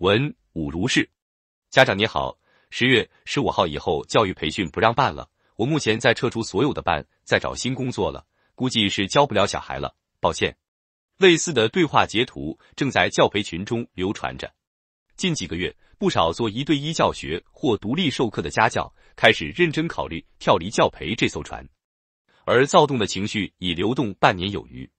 文武如是，家长你好，十月十五号以后教育培训不让办了，我目前在撤出所有的班，在找新工作了，估计是教不了小孩了，抱歉。类似的对话截图正在教培群中流传着。近几个月，不少做一对一教学或独立授课的家教开始认真考虑跳离教培这艘船，而躁动的情绪已流动半年有余。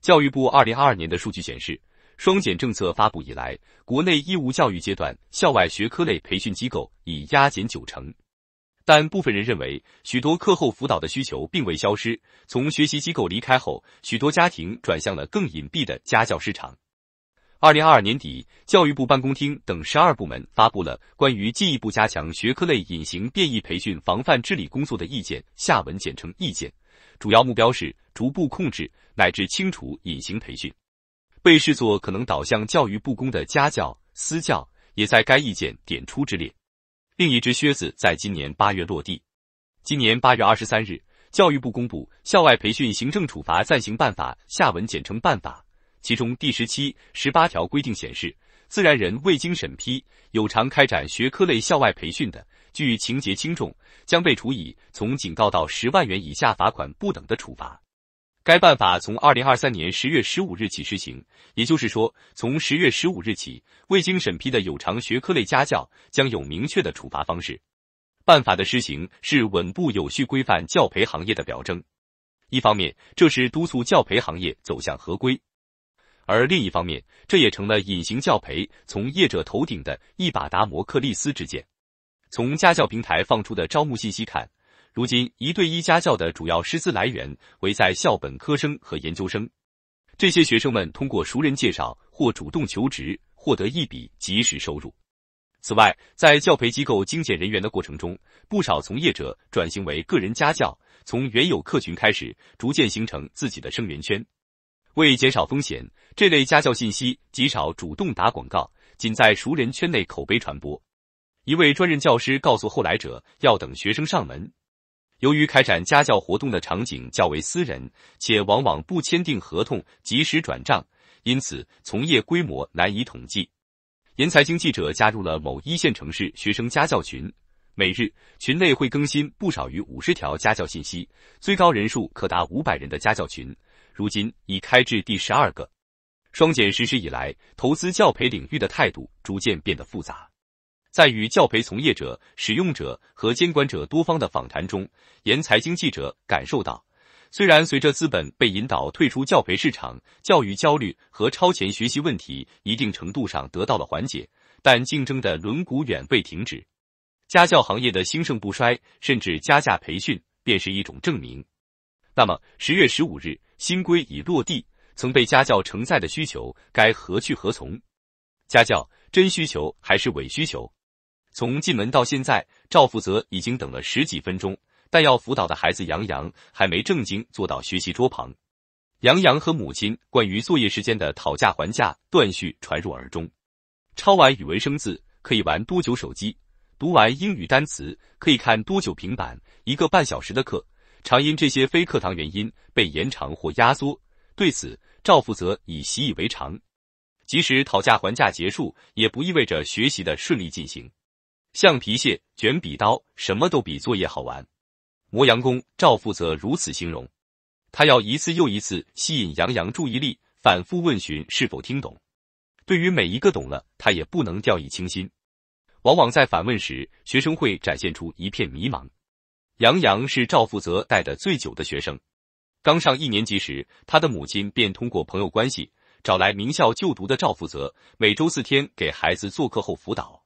教育部二零二二年的数据显示。双减政策发布以来，国内义务教育阶段校外学科类培训机构已压减九成，但部分人认为，许多课后辅导的需求并未消失。从学习机构离开后，许多家庭转向了更隐蔽的家教市场。二零二二年底，教育部办公厅等十二部门发布了《关于进一步加强学科类隐形变异培训防范治理工作的意见》，下文简称《意见》，主要目标是逐步控制乃至清除隐形培训。被视作可能导向教育不公的家教、私教，也在该意见点出之列。另一只靴子在今年八月落地。今年八月二十三日，教育部公布《校外培训行政处罚暂行办法》（下文简称办法），其中第十七、十八条规定显示，自然人未经审批有偿开展学科类校外培训的，据情节轻重，将被处以从警告到十万元以下罚款不等的处罚。该办法从二零二三年十月十五日起施行，也就是说，从十月十五日起，未经审批的有偿学科类家教将有明确的处罚方式。办法的施行是稳步、有序、规范教培行业的表征。一方面，这是督促教培行业走向合规；而另一方面，这也成了隐形教培从业者头顶的一把达摩克利斯之剑。从家教平台放出的招募信息看。如今，一对一家教的主要师资来源为在校本科生和研究生。这些学生们通过熟人介绍或主动求职，获得一笔及时收入。此外，在教培机构精简人员的过程中，不少从业者转型为个人家教，从原有客群开始，逐渐形成自己的生源圈。为减少风险，这类家教信息极少主动打广告，仅在熟人圈内口碑传播。一位专任教师告诉后来者，要等学生上门。由于开展家教活动的场景较为私人，且往往不签订合同、及时转账，因此从业规模难以统计。严财经记者加入了某一线城市学生家教群，每日群内会更新不少于五十条家教信息，最高人数可达五百人的家教群，如今已开至第十二个。双减实施以来，投资教培领域的态度逐渐变得复杂。在与教培从业者、使用者和监管者多方的访谈中，言财经记者感受到，虽然随着资本被引导退出教培市场，教育焦虑和超前学习问题一定程度上得到了缓解，但竞争的轮毂远未停止。家教行业的兴盛不衰，甚至加价培训便是一种证明。那么，十月十五日新规已落地，曾被家教承载的需求该何去何从？家教真需求还是伪需求？从进门到现在，赵负责已经等了十几分钟，但要辅导的孩子杨洋还没正经坐到学习桌旁。杨洋和母亲关于作业时间的讨价还价断续传入耳中：抄完语文生字可以玩多久手机？读完英语单词可以看多久平板？一个半小时的课常因这些非课堂原因被延长或压缩。对此，赵负责已习以为常。即使讨价还价结束，也不意味着学习的顺利进行。橡皮屑、卷笔刀，什么都比作业好玩。磨洋工赵负责如此形容。他要一次又一次吸引杨洋注意力，反复问询是否听懂。对于每一个懂了，他也不能掉以轻心。往往在反问时，学生会展现出一片迷茫。杨洋是赵负责带的最久的学生。刚上一年级时，他的母亲便通过朋友关系找来名校就读的赵负责，每周四天给孩子做课后辅导。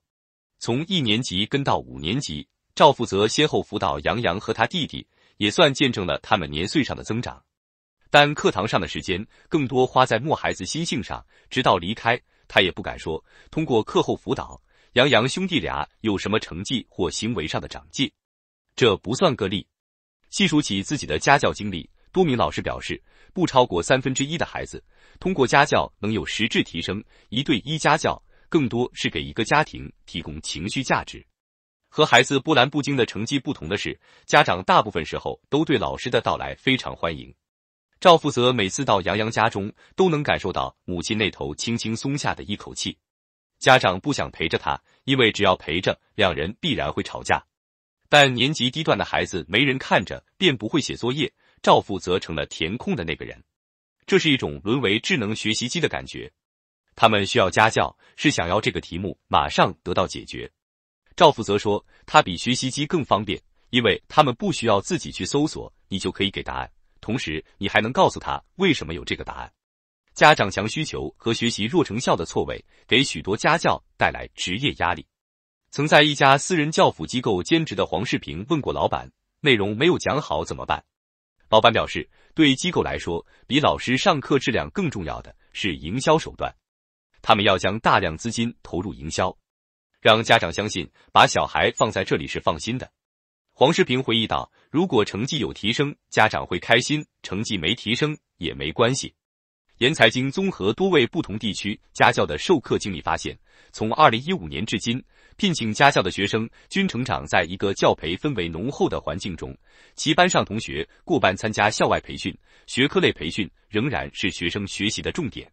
从一年级跟到五年级，赵负责先后辅导杨洋和他弟弟，也算见证了他们年岁上的增长。但课堂上的时间更多花在磨孩子心性上，直到离开，他也不敢说通过课后辅导，杨洋兄弟俩有什么成绩或行为上的长进。这不算个例，细数起自己的家教经历，多名老师表示，不超过三分之一的孩子通过家教能有实质提升。一对一家教。更多是给一个家庭提供情绪价值。和孩子波澜不惊的成绩不同的是，家长大部分时候都对老师的到来非常欢迎。赵负责每次到杨洋家中，都能感受到母亲那头轻轻松下的一口气。家长不想陪着他，因为只要陪着，两人必然会吵架。但年级低段的孩子没人看着，便不会写作业。赵负责成了填空的那个人，这是一种沦为智能学习机的感觉。他们需要家教，是想要这个题目马上得到解决。赵福则说，他比学习机更方便，因为他们不需要自己去搜索，你就可以给答案，同时你还能告诉他为什么有这个答案。家长强需求和学习弱成效的错位，给许多家教带来职业压力。曾在一家私人教辅机构兼职的黄世平问过老板：“内容没有讲好怎么办？”老板表示，对机构来说，比老师上课质量更重要的是营销手段。他们要将大量资金投入营销，让家长相信把小孩放在这里是放心的。黄世平回忆道：“如果成绩有提升，家长会开心；成绩没提升也没关系。”严财经综合多位不同地区家教的授课经历发现，从二零一五年至今，聘请家教的学生均成长在一个教培氛围浓厚的环境中，其班上同学过半参加校外培训，学科类培训仍然是学生学习的重点。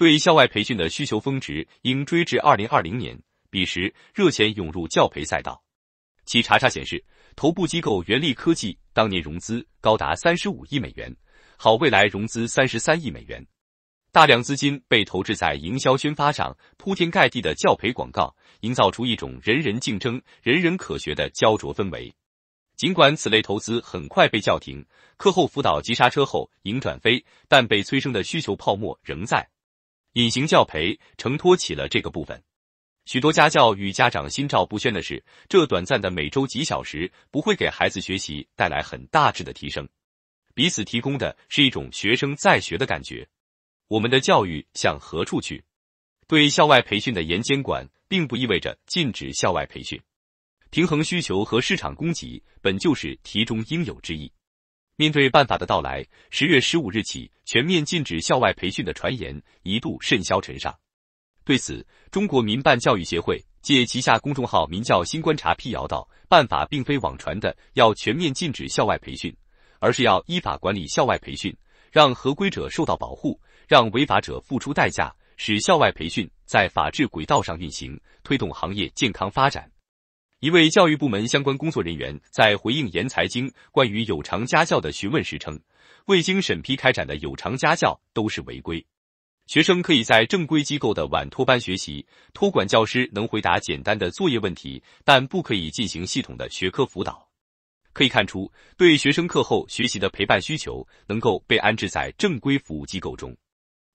对校外培训的需求峰值应追至二零二零年，彼时热钱涌入教培赛道。其查查显示，头部机构元力科技当年融资高达三十五亿美元，好未来融资三十三亿美元。大量资金被投掷在营销宣发上，铺天盖地的教培广告营造出一种人人竞争、人人可学的焦灼氛围。尽管此类投资很快被叫停，课后辅导急刹车后迎转飞，但被催生的需求泡沫仍在。隐形教培承托起了这个部分，许多家教与家长心照不宣的是，这短暂的每周几小时不会给孩子学习带来很大质的提升，彼此提供的是一种学生在学的感觉。我们的教育向何处去？对校外培训的严监管，并不意味着禁止校外培训，平衡需求和市场供给本就是题中应有之意。面对办法的到来，十月十五日起全面禁止校外培训的传言一度甚嚣尘上。对此，中国民办教育协会借旗下公众号“民教新观察”辟谣道：办法并非网传的要全面禁止校外培训，而是要依法管理校外培训，让合规者受到保护，让违法者付出代价，使校外培训在法治轨道上运行，推动行业健康发展。一位教育部门相关工作人员在回应《研财经》关于有偿家教的询问时称，未经审批开展的有偿家教都是违规。学生可以在正规机构的晚托班学习，托管教师能回答简单的作业问题，但不可以进行系统的学科辅导。可以看出，对学生课后学习的陪伴需求能够被安置在正规服务机构中，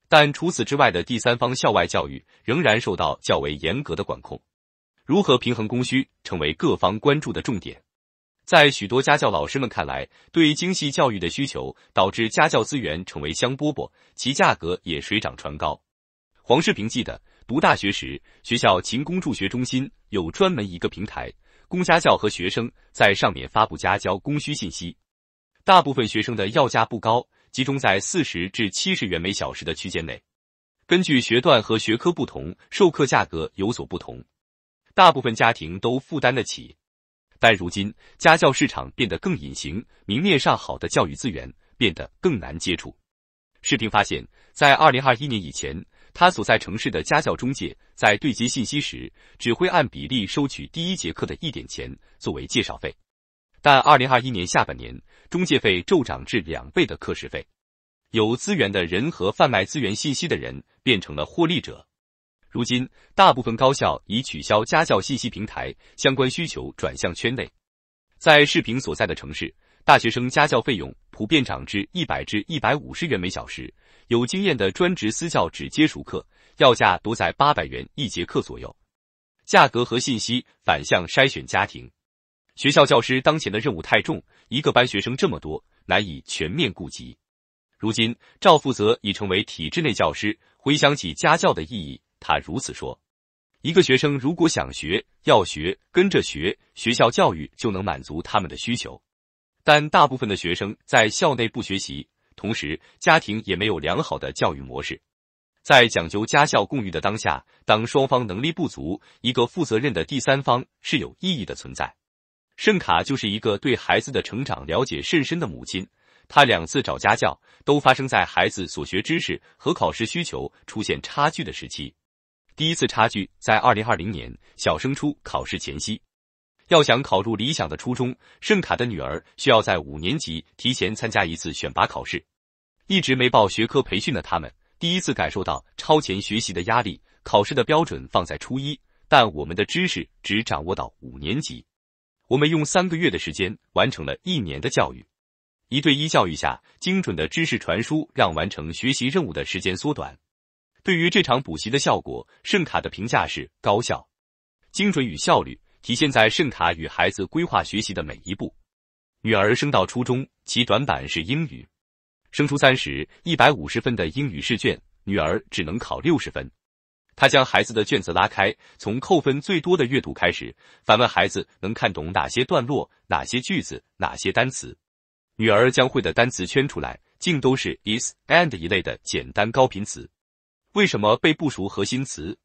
但除此之外的第三方校外教育仍然受到较为严格的管控。如何平衡供需，成为各方关注的重点。在许多家教老师们看来，对精细教育的需求导致家教资源成为香饽饽，其价格也水涨船高。黄世平记得，读大学时，学校勤工助学中心有专门一个平台，供家教和学生在上面发布家教供需信息。大部分学生的要价不高，集中在四十至七十元每小时的区间内。根据学段和学科不同，授课价格有所不同。大部分家庭都负担得起，但如今家教市场变得更隐形，明面上好的教育资源变得更难接触。视频发现，在2021年以前，他所在城市的家教中介在对接信息时，只会按比例收取第一节课的一点钱作为介绍费，但2021年下半年，中介费骤涨至两倍的课时费，有资源的人和贩卖资源信息的人变成了获利者。如今，大部分高校已取消家教信息平台，相关需求转向圈内。在视频所在的城市，大学生家教费用普遍涨至一百至一百五十元每小时。有经验的专职私教只接熟客，要价多在八百元一节课左右。价格和信息反向筛选家庭。学校教师当前的任务太重，一个班学生这么多，难以全面顾及。如今，赵负责已成为体制内教师，回想起家教的意义。他如此说：“一个学生如果想学，要学，跟着学，学校教育就能满足他们的需求。但大部分的学生在校内不学习，同时家庭也没有良好的教育模式。在讲究家校共育的当下，当双方能力不足，一个负责任的第三方是有意义的存在。圣卡就是一个对孩子的成长了解甚深的母亲。她两次找家教，都发生在孩子所学知识和考试需求出现差距的时期。”第一次差距在二零二零年小升初考试前夕，要想考入理想的初中，圣卡的女儿需要在五年级提前参加一次选拔考试。一直没报学科培训的他们，第一次感受到超前学习的压力。考试的标准放在初一，但我们的知识只掌握到五年级。我们用三个月的时间完成了一年的教育，一对一教育下精准的知识传输，让完成学习任务的时间缩短。对于这场补习的效果，圣卡的评价是高效、精准与效率体现在圣卡与孩子规划学习的每一步。女儿升到初中，其短板是英语。升初三时，一百五十分的英语试卷，女儿只能考六十分。他将孩子的卷子拉开，从扣分最多的阅读开始，反问孩子能看懂哪些段落、哪些句子、哪些单词。女儿将会的单词圈出来，竟都是 is and 一类的简单高频词。为什么背不熟核心词？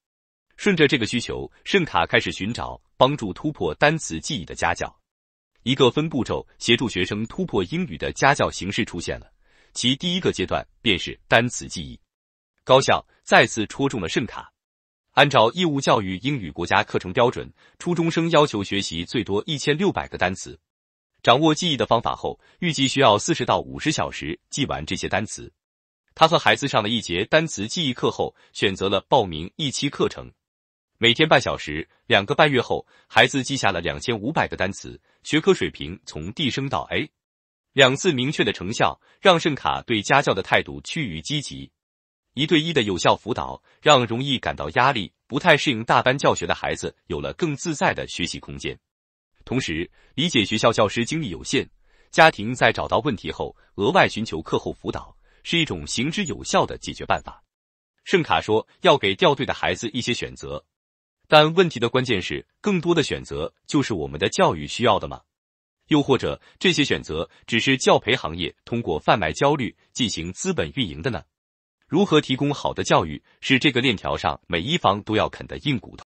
顺着这个需求，圣卡开始寻找帮助突破单词记忆的家教。一个分步骤协助学生突破英语的家教形式出现了。其第一个阶段便是单词记忆。高校再次戳中了圣卡。按照义务教育英语国家课程标准，初中生要求学习最多一千六百个单词。掌握记忆的方法后，预计需要四十到五十小时记完这些单词。他和孩子上了一节单词记忆课后，选择了报名一期课程，每天半小时。两个半月后，孩子记下了两千五百个单词，学科水平从 D 升到 A。两次明确的成效，让圣卡对家教的态度趋于积极。一对一的有效辅导，让容易感到压力、不太适应大班教学的孩子有了更自在的学习空间。同时，理解学校教师精力有限，家庭在找到问题后，额外寻求课后辅导。是一种行之有效的解决办法，圣卡说要给掉队的孩子一些选择，但问题的关键是，更多的选择就是我们的教育需要的吗？又或者这些选择只是教培行业通过贩卖焦虑进行资本运营的呢？如何提供好的教育，是这个链条上每一方都要啃的硬骨头。